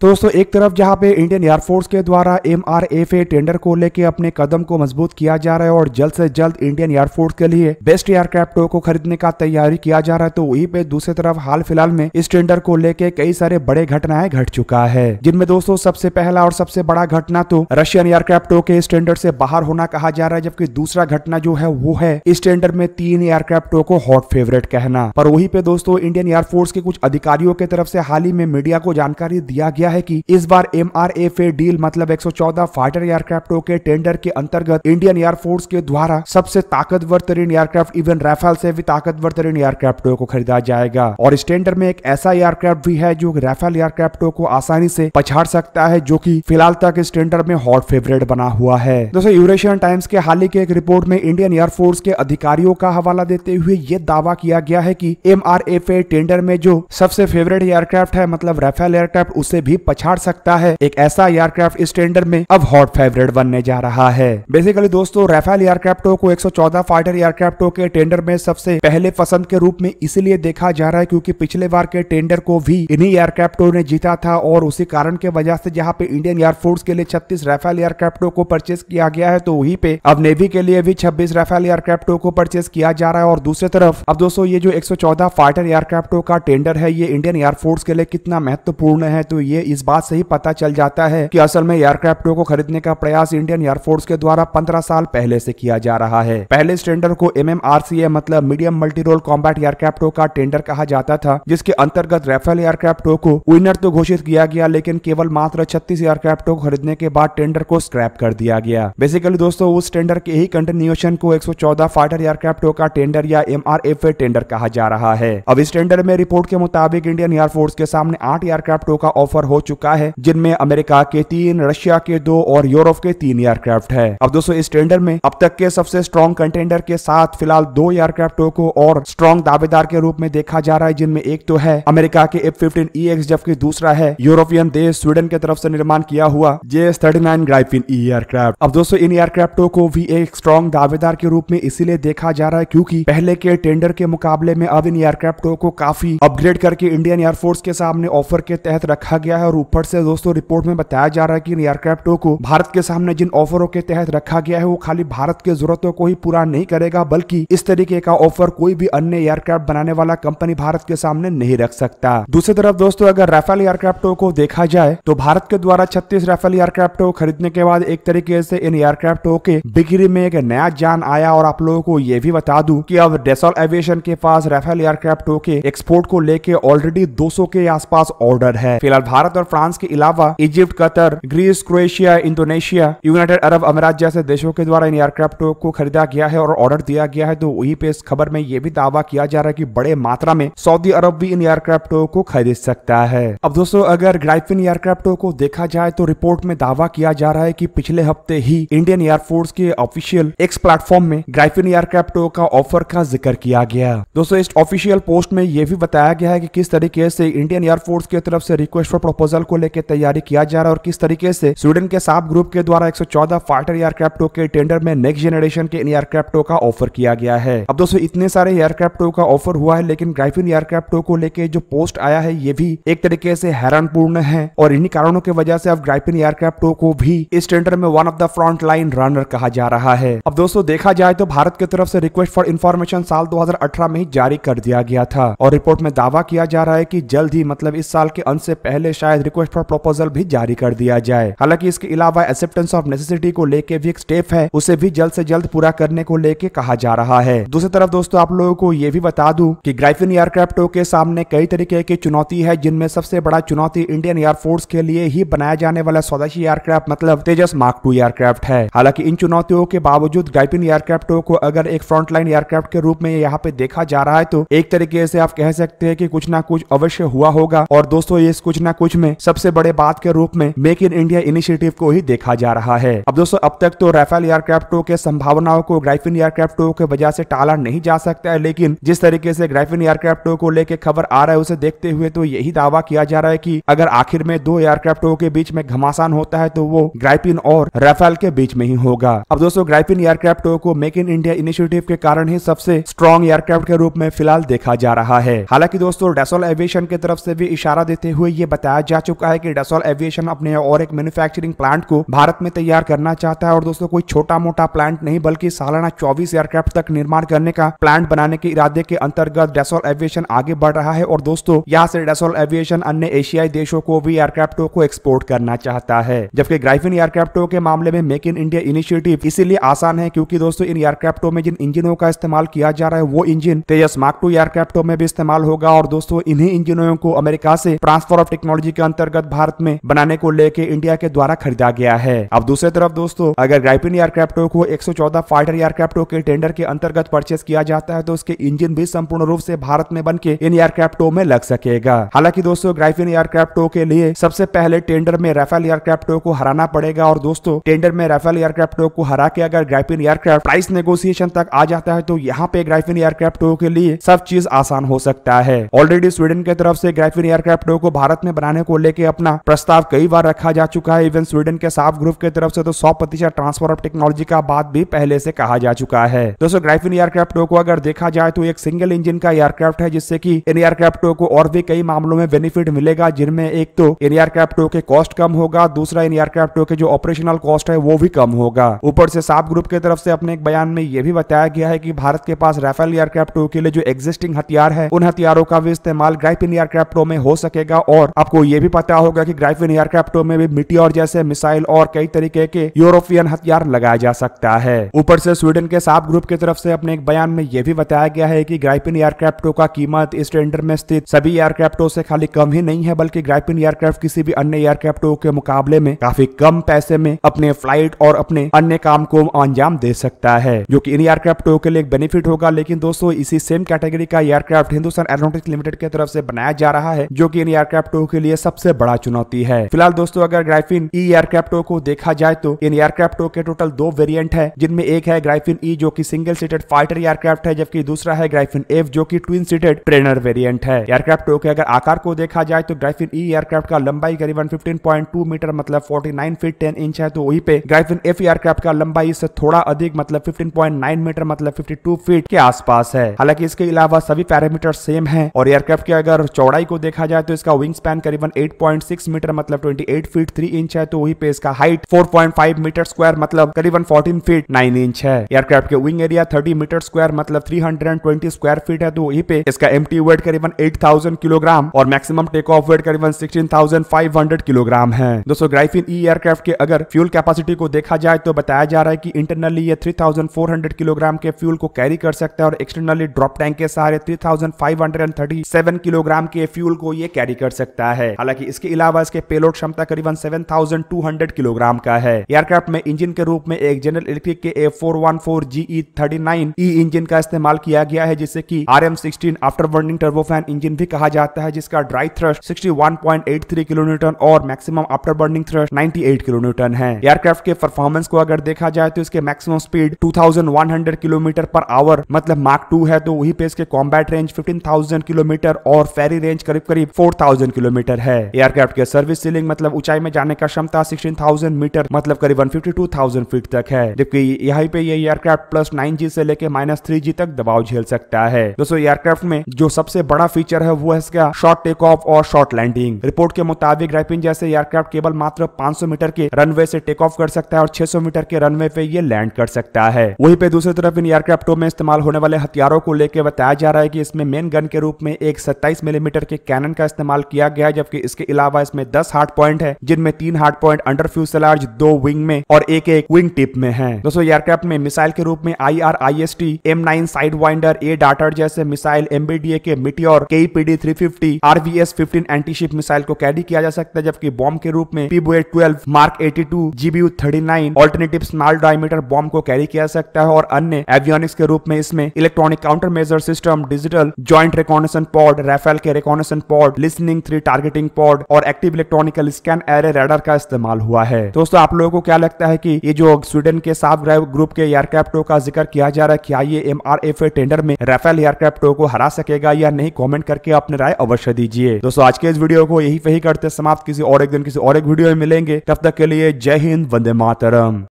तो दोस्तों एक तरफ जहां पे इंडियन एयरफोर्स के द्वारा M R F A tender को लेके अपने कदम को मजबूत किया जा रहा है और जल्द से जल्द इंडियन एयरफोर्स के लिए बेस्ट एयरक्राफ्टों को खरीदने का तैयारी किया जा रहा है तो वहीं पे दूसरी तरफ हाल फिलहाल में इस टेंडर को लेके कई सारे बड़े घटनाएं घट चुका है जिनमें दोस्तों सबसे पहला और सबसे बड़ा घटना तो रशियन एयरक्राफ्टो के इस टेंडर से बाहर होना कहा जा रहा है जबकि दूसरा घटना जो है वो है इस टेंडर में तीन एयरक्राफ्टों को हॉट फेवरेट कहना पर वही पे दोस्तों इंडियन एयरफोर्स के कुछ अधिकारियों के तरफ से हाल ही में मीडिया को जानकारी दिया गया गया है कि इस बार M R F A deal मतलब 114 फाइटर एयरक्राफ्टों के टेंडर के अंतर्गत इंडियन एयरफोर्स के द्वारा सबसे ताकतवर तरीन एयरक्राफ्ट इवन राफेल से भी ताकतवर तरीन एयरक्राफ्टों को खरीदा जाएगा और इस टेंडर में एक ऐसा एयरक्राफ्ट भी है जो राफेल एयरक्राफ्टों को आसानी से पछाड़ सकता है जो की फिलहाल तक इस टेंडर में हॉट फेवरेट बना हुआ है दोस्तों यूरेशियन टाइम्स के हाल ही के एक रिपोर्ट में इंडियन एयरफोर्स के अधिकारियों का हवाला देते हुए ये दावा किया गया है की एम टेंडर में जो सबसे फेवरेट एयरक्राफ्ट है मतलब राफेल एयरक्राफ्ट उसे भी पछाड़ सकता है एक ऐसा एयरक्राफ्ट इस टेंडर में अब हॉट फेवरेट बनने जा रहा है बेसिकली दोस्तों राफेल एयरक्राफ्टों को 114 फाइटर एयरक्राफ्टों के टेंडर में सबसे पहले पसंद के रूप में इसलिए देखा जा रहा है क्योंकि पिछले बार के टेंडर को भी इन्हीं एयरक्राफ्टों ने जीता था और उसी कारण के वजह से जहाँ पे इंडियन एयरफोर्स के लिए छत्तीस राफेल एयरक्राफ्टों को परचेज किया गया है तो वही पे अब नेवी के लिए भी छब्बीस राफेल एयरक्राफ्टों को परचेज किया जा रहा है और दूसरी तरफ अब दोस्तों ये जो 114 फाइटर एयरक्राफ्टों का टेंडर है ये इंडियन एयरफोर्स के लिए कितना महत्वपूर्ण है तो ये इस बात से ही पता चल जाता है कि असल में एयरक्राफ्टों को खरीदने का प्रयास इंडियन एयरफोर्स के द्वारा पंद्रह साल पहले से किया जा रहा है पहले इस टेंडर को एम मतलब मीडियम मल्टीरोल कॉम्बैट एयरक्राफ्टों का टेंडर कहा जाता था जिसके अंतर्गत रेफेल एयरक्राफ्टों को विनर तो घोषित किया गया लेकिन केवल मात्र छत्तीस एयरक्राफ्टों को खरीदने के बाद टेंडर को स्क्रैप कर दिया गया बेसिकली दोस्तों उस टेंडर के ही कंटिन्यूएशन को एक फाइटर एयरक्राफ्टों का टेंडर या एम टेंडर कहा जा रहा है अब इस टेंडर में रिपोर्ट के मुताबिक इंडियन एयरफोर्स के सामने आठ एयरक्राफ्टों का ऑफर हो चुका है जिनमें अमेरिका के तीन रशिया के दो और यूरोप के तीन एयरक्राफ्ट है अब दोस्तों इस टेंडर में अब तक के सबसे स्ट्रॉन्ग कंटेंडर के साथ फिलहाल दो एयरक्राफ्टों को और स्ट्रॉन्ग दावेदार के रूप में देखा जा रहा है जिनमें एक तो है अमेरिका के एफ फिफ्टीन ई एक्स जबकि दूसरा है यूरोपियन देश स्वीडन के तरफ से निर्माण किया हुआ J S thirty nine Gripen E aircraft अब दोस्तों इन एयरक्राफ्टों को भी एक स्ट्रॉन्ग दावेदार के रूप में इसीलिए देखा जा रहा है क्योंकि पहले के टेंडर के मुकाबले में अब इन एयरक्राफ्टों को काफी अपग्रेड करके इंडियन एयरफोर्स के सामने ऑफर के तहत रखा गया है और ऊपर से दोस्तों रिपोर्ट में बताया जा रहा है कि एयरक्राफ्ट को भारत के सामने जिन ऑफरों के तहत रखा गया है वो खाली भारत के जरूरतों को ही पूरा नहीं करेगा बल्कि इस तरीके का ऑफर कोई भी अन्य एयरक्राफ्ट बनाने वाला कंपनी भारत के सामने नहीं रख सकता दूसरी तरफ दोस्तों अगर राफेल एयरक्राफ्टों को देखा जाए तो भारत के द्वारा छत्तीस राफेल एयरक्राफ्टों खरीदने के बाद एक तरीके से इन एयरक्राफ्टों के बिक्री में एक नया जान आया और आप लोगों को यह भी बता दू की अब डेसोल एविएशन के पास राफेल एयरक्राफ्टों के एक्सपोर्ट को लेके ऑलरेडी दो के आसपास ऑर्डर है फिलहाल भारत भारत और फ्रांस के अलावा Egypt Qatar Greece Croatia Indonesia United Arab अमीरात जैसे देशों के द्वारा इन एयरक्राफ्ट को खरीदा गया है और ऑर्डर दिया गया है तो वही पे इस खबर में यह भी दावा किया जा रहा है की बड़े मात्रा में सऊदी अरब भी इन एयरक्राफ्ट को खरीद सकता है अब दोस्तों अगर ग्राइफिन एयरक्राफ्ट को देखा जाए तो रिपोर्ट में दावा किया जा रहा है की पिछले हफ्ते ही इंडियन एयरफोर्स के ऑफिशियल एक्स प्लेटफॉर्म में ग्राइफिन एयरक्राफ्ट का ऑफर का जिक्र किया गया दोस्तों इस ऑफिशियल पोस्ट में यह भी बताया गया है कि किस तरीके से इंडियन एयरफोर्स की तरफ से रिक्वेस्ट फॉर प्रपोजल को लेकर तैयारी किया जा रहा है और किस तरीके से स्वीडन के साफ ग्रुप के द्वारा 114 फाइटर एयरक्राफ्टो के टेंडर में नेक्स्ट जनरेशन के इन का ऑफर किया गया है अब दोस्तों इतने सारे एयरक्राफ्टो का ऑफर हुआ है लेकिन ग्राइफिन एयरक्राफ्टो को लेकर जो पोस्ट आया है ये भी एक तरीके से हैरानपूर्ण है और इन्हीं कारणों की वजह से अब ग्राइफिन एयरक्राफ्टो को भी इस टेंडर में one of the front line runner कहा जा रहा है अब दोस्तों देखा जाए तो भारत की तरफ से रिक्वेस्ट फॉर इन्फॉर्मेशन साल 2018 में ही जारी कर दिया गया था और रिपोर्ट में दावा किया जा रहा है कि जल्द ही मतलब इस साल के अंत से पहले शायद शायद रिक्वेस्ट फॉर प्रपोजल भी जारी कर दिया जाए हालांकि इसके अलावा एक्सेप्टेंस ऑफ नेसेसिटी को लेके भी एक स्टेप है उसे भी जल्द से जल्द पूरा करने को लेके कहा जा रहा है दूसरी तरफ दोस्तों आप लोगों को ये भी बता दूं कि ग्राइफिन एयरक्राफ्टों के सामने कई तरीके की चुनौती है जिनमें सबसे बड़ा चुनौती इंडियन एयरफोर्स के लिए ही बनाया जाने वाला स्वदेशी एयरक्राफ्ट मतलब तेजस मार्क टू एयरक्राफ्ट है हालांकि इन चुनौतियों के बावजूद ग्राइफिन एयरक्राफ्ट को अगर एक फ्रंटलाइन एयरक्राफ्ट के रूप में यहाँ पे देखा जा रहा है तो एक तरीके से आप कह सकते हैं कि कुछ ना कुछ अवश्य हुआ होगा और दोस्तों ये कुछ ना कुछ में सबसे बड़े बात के रूप में मेक इन इंडिया इनिशिएटिव को ही देखा जा रहा है अब दोस्तों अब तक तो राफेल एयरक्राफ्ट के संभावनाओं को ग्राइफिन एयरक्राफ्ट के वजह से टाला नहीं जा सकता है लेकिन जिस तरीके से ग्राइफिन एयरक्राफ्ट को लेकर खबर आ रहा है उसे देखते हुए तो यही दावा किया जा रहा है की अगर आखिर में दो एयरक्राफ्ट के बीच में घमासान होता है तो वो ग्राइफिन और राफेल के बीच में ही होगा अब दोस्तों ग्राइफिन एयरक्राफ्ट को मेक इन इंडिया इनिशिएटिव के कारण ही सबसे स्ट्रॉन्ग एयरक्राफ्ट के रूप में फिलहाल देखा जा रहा है हालांकि दोस्तों डेसोल एविएशन की तरफ से भी इशारा देते हुए ये बताया जा चुका है कि डसोल एविएशन अपने और एक मैन्युफैक्चरिंग प्लांट को भारत में तैयार करना चाहता है और दोस्तों कोई छोटा मोटा प्लांट नहीं बल्कि सालाना चौबीस एयरक्राफ्ट तक निर्माण करने का प्लांट बनाने के इरादे के अंतर्गत डसोल एविएशन आगे बढ़ रहा है और दोस्तों यहाँ से डेसोल एविएशन अन्य एशियाई देशों को भी एयरक्राफ्टों को एक्सपोर्ट करना चाहता है जबकि ग्राइफिन एयरक्राफ्टों के मामले में मेक इन इंडिया इनिशिएटिव इसीलिए आसान है क्योंकि दोस्तों इन एयरक्राफ्टों में जिन इंजिनों का इस्तेमाल किया जा रहा है वो इंजिन तेजस मार्क टू एयरक्राफ्टों में भी इस्तेमाल होगा और दोस्तों इन्हीं इंजनों को अमेरिका से ट्रांसफर ऑफ टेक्नोलॉजी के अंतर्गत भारत में बनाने को लेके इंडिया के द्वारा खरीदा गया है अब दूसरी तरफ दोस्तों अगर ग्राइपिन एयरक्राफ्टों को एक फाइटर एयरक्राफ्टो के टेंडर के अंतर्गत परचेस किया जाता है तो उसके इंजन भी संपूर्ण रूप से भारत में बन के इन एयरक्राफ्ट में लग सकेगा हालांकि दोस्तों ग्राइफिन एयरक्राफ्टों के लिए सबसे पहले टेंडर में राफेल एयरक्राफ्टो को हराना पड़ेगा और दोस्तों टेंडर में राफेल एयरक्राफ्ट को हरा के अगर ग्राइफिन एयरक्राफ्ट प्राइस नेगोशिएशन तक आ जाता है तो यहाँ पे ग्राइफिन एयरक्राफ्टों के लिए सब चीज आसान हो सकता है ऑलरेडी स्वीडन की तरफ से ग्राइफिन एयरक्राफ्टो को भारत में बनाने को लेकर अपना प्रस्ताव कई बार रखा जा चुका है इवन स्वीडन के साफ ग्रुप की तरफ से तो सौ प्रतिशत ट्रांसफर ऑफ टेक्नोलॉजी का बात भी पहले से कहा जा चुका है दोस्तों ग्राइफिन एयरक्राफ्टो को अगर देखा जाए तो एक सिंगल इंजन का एयरक्राफ्ट है जिससे की इन एयरक्राफ्टो को और भी कई मामलों में बेनिफिट मिलेगा जिनमें एक तो इन एयरक्राफ्टो के कॉस्ट कम होगा दूसरा इन एयरक्राफ्टो के जो ऑपरेशनल कॉस्ट है वो भी कम होगा ऊपर से साफ ग्रुप की तरफ से अपने एक बयान में यह भी बताया गया है कि भारत के पास राफेल एयरक्राफ्टो के लिए जो एग्जिस्टिंग हथियार है उन हथियारों का भी इस्तेमाल ग्राइफिन एयरक्राफ्टो में हो सकेगा और आपको ये भी पता होगा कि ग्राइफिन एयरक्राफ्टों में भी और जैसे मिसाइल और कई तरीके के यूरोपियन हथियार लगाया जा सकता है ऊपर से स्वीडन के साफ ग्रुप की तरफ से अपने एक बयान में यह भी बताया गया है कि ग्राइपिन एयरक्राफ्टों का कीमत इस टेंडर में स्थित सभी एयरक्राफ्टों से खाली कम ही नहीं है बल्कि ग्राइपिन एयरक्राफ्ट किसी भी अन्य एयरक्राफ्टों के मुकाबले में काफी कम पैसे में अपने फ्लाइट और अपने अन्य काम को अंजाम दे सकता है जो की इन एयरक्राफ्टों के लिए बेनिफिट होगा लेकिन दोस्तों इसी सेम कैटेगरी का एयरक्राफ्ट हिंदुस्तान एरोनोटिक्स लिमिटेड की तरफ से बनाया जा रहा है जो की इन एयरक्राफ्टों के लिए सबसे बड़ा चुनौती है फिलहाल दोस्तों अगर ग्राइफिन ई एयरक्राफ्टो को देखा जाए तो इन एयरक्राफ्टो के टोटल दो वेरियंट है जिनमें एक है ग्राइफिन ई e जो की सिंगल सीटेड फाइटर एयरक्राफ्ट है जबकि दूसरा है ग्राइफिन एफ जो की ट्विन सीटेड ट्रेनर वेरियंट है एयरक्राफ्टो के अगर आकार को देखा जाए तो ग्राइफिन ई एयरक्राफ्ट का लंबाई करीबन फिफ्टीन मीटर मतलब नाइन फीट टेन इंच है तो वही पे ग्राइफिन एफ एयरक्राफ्ट का लंबाई इससे थोड़ा अधिक मतलब 15.9 मीटर मतलब 52 फीट के आसपास है हालांकि इसके अलावा सभी पैरामीटर सेम हैं और एयरक्राफ्ट की अगर चौड़ाई को देखा जाए तो इसका विंग स्पैन करीबन पॉइंट 8.6 मीटर मतलब 28 फीट 3 इंच है तो वही पे इसका हाइट 4.5 मीटर स्क्वायर मतलब करीबन 14 फीट 9 इंच है एयरक्राफ्ट के विंग एरिया 30 मीटर स्क्वायर मतलब 320 स्क्वायर फीट है तो वही पे इसका एम वेट करीबन 8000 किलोग्राम और मैक्सिमम टेक ऑफ वेट करीबन 16,500 किलोग्राम है दोस्तों ग्राइफिन ई एयरक्राफ्ट के अगर फ्यूल कैपेसिटी को देखा जाए तो बताया जा रहा है की इंटरनली ये हंड्रेड किलोग्राम के फ्यूल को कैरी कर सकता है और एक्सटर्नली ड्रॉप टैंक के सहारे सेवन किलोग्राम के फ्यूल को ये कैरी कर सकता है हालांकि इसके अलावा इसके पेलोड क्षमता करीबन 7,200 किलोग्राम का है एयरक्राफ्ट में इंजन के रूप में एक जनरल इलेक्ट्रिक के A four one four GE thirty nine E e engine का इस्तेमाल किया गया है जिसे की R M sixteen after burning turbofan engine भी कहा जाता है जिसका dry thrust sixty one point eight three kilo newton और maximum after burning thrust ninety eight kilo newton है एयरक्राफ्ट के परफॉर्मेंस को अगर देखा जाए तो इसके maximum speed two thousand one hundred kilometre per our मतलब मार्क टू है तो वही पे इसके combat range fifteen thousand kilometre और फेरी रेंज करीब करीब फोर थाउजेंड किलोमीटर है है एयरक्राफ्ट के सर्विस सीलिंग मतलब ऊंचाई में जाने का क्षमता सिक्सटीन थाउजेंड मीटर मतलब करीबन फिफ्टी टू थाउजेंड फीट तक है जबकि यहाँ पे ये एयरक्राफ्ट प्लस नाइन जी से लेकर माइनस थ्री जी तक दबाव झेल सकता है दोस्तों एयरक्राफ्ट में जो सबसे बड़ा फीचर है वो है इसका शॉर्ट टेक ऑफ और शॉर्ट लैंडिंग रिपोर्ट के मुताबिक ग्राइपिन जैसे एयरक्राफ्ट केवल मात्र 500 मीटर के रनवे से टेक ऑफ कर सकता है और 600 मीटर के रनवे पे ये लैंड कर सकता है वहीं पे दूसरी तरफ इन एयरक्राफ्टों में इस्तेमाल होने वाले हथियारों को लेकर बताया जा रहा है की इसमें मेन गन के रूप में एक सत्ताईस मिलीमीटर के कैनन का इस्तेमाल किया गया जबकि इसके अलावा इसमें दस हार्ड पॉइंट है जिनमें तीन हार्ड पॉइंट अंडर फ्यूसलार्ज दो विंग में और एक एक विंग टिप में है दोस्तों एयरक्राफ्ट में मिसाइल के रूप में I R I S T M nine sidewinder A Darter जैसे मिसाइल एमबीडीए के मिटियोर के PD three fifty RVS fifteen antiship missile को कैरी किया जा सकता है जबकि बॉम्ब के रूप में पीबुए twelve mark eighty two GBU thirty nine alternative small diameter bomb को कैरी किया जा सकता है और अन्य एवियोनिक्स के रूप में इसमें electronic counter measure system digital joint reconnaissance pod Rafale के reconnaissance pod listening three targeting tracking pod और active electronical scan array radar का इस्तेमाल हुआ है दोस्तों आप लोगों को क्या लगता है की ये जो स्वीडन के साफ ग्रुप के एयरक्राफ्टों का जिक्र किया जा रहा है क्या ये एम टेंडर में राफेल एयरक्राफ्टों को हरा सकेगा या नहीं कॉमेंट करके अपने राय अवश्य दीजिए दोस्तों आज के इस वीडियो को यही वही करते समाप्त किसी और एक दिन किसी और एक वीडियो में मिलेंगे तब तक के लिए जय हिंद वंदे मातरम